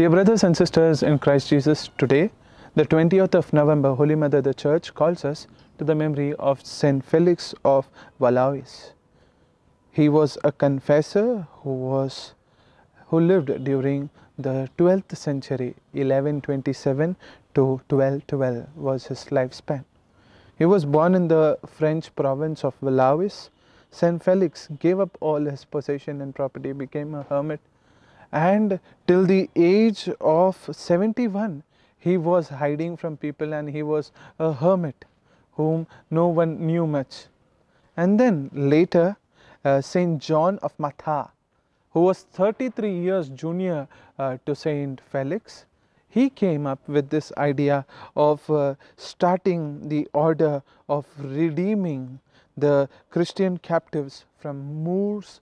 Dear brothers and sisters in Christ Jesus, today, the 20th of November, Holy Mother the Church calls us to the memory of Saint Felix of Valois. He was a confessor who was who lived during the 12th century, 1127 to 1212 was his lifespan. He was born in the French province of Valois. Saint Felix gave up all his possession and property, became a hermit, and till the age of 71 he was hiding from people and he was a hermit whom no one knew much. And then later uh, Saint John of Matha who was 33 years junior uh, to Saint Felix he came up with this idea of uh, starting the order of redeeming the Christian captives from Moors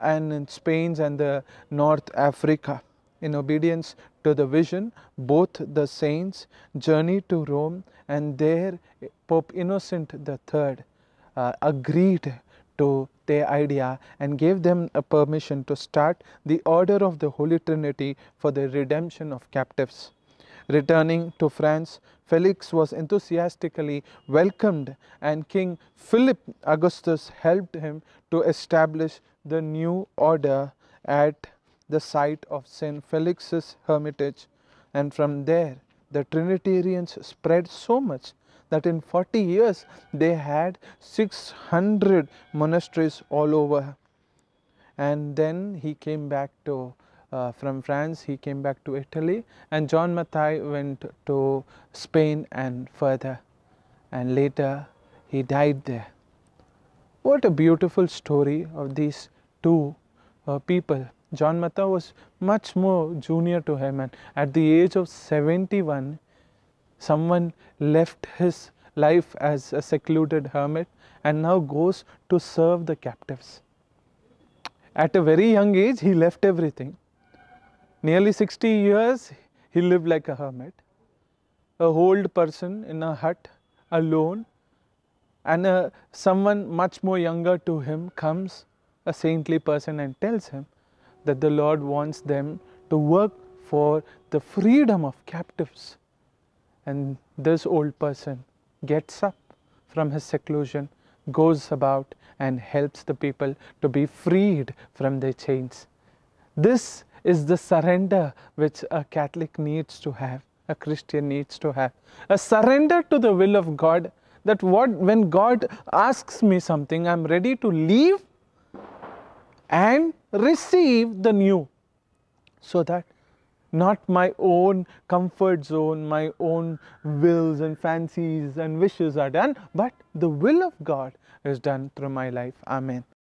and in Spain and the North Africa. In obedience to the vision, both the saints journeyed to Rome and there Pope Innocent III uh, agreed to their idea and gave them a permission to start the order of the Holy Trinity for the redemption of captives. Returning to France, Felix was enthusiastically welcomed and King Philip Augustus helped him to establish the new order at the site of St. Felix's hermitage and from there the Trinitarians spread so much that in 40 years they had 600 monasteries all over and then he came back to uh, from France, he came back to Italy and John Matthai went to Spain and further and later he died there. What a beautiful story of these two uh, people. John Matthai was much more junior to him and at the age of 71, someone left his life as a secluded hermit and now goes to serve the captives. At a very young age, he left everything nearly 60 years he lived like a hermit, a old person in a hut alone and uh, someone much more younger to him comes, a saintly person and tells him that the Lord wants them to work for the freedom of captives. And this old person gets up from his seclusion, goes about and helps the people to be freed from their chains. This is the surrender which a Catholic needs to have, a Christian needs to have. A surrender to the will of God that what when God asks me something, I'm ready to leave and receive the new so that not my own comfort zone, my own wills and fancies and wishes are done, but the will of God is done through my life. Amen.